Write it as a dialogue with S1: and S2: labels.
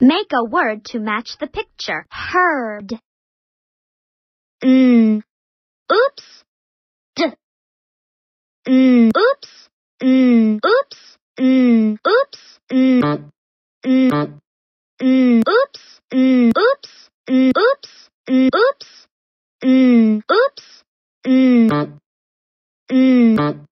S1: Make a word to match the picture. Heard. Mm. Oops. D. Mm. Oops. Mm. Oops. Mm. Oops. Mm. Mm. Mm. Oops. Mm. Oops. Mm. Oops. Mm. Oops. Mm. Oops. Mm. Mm.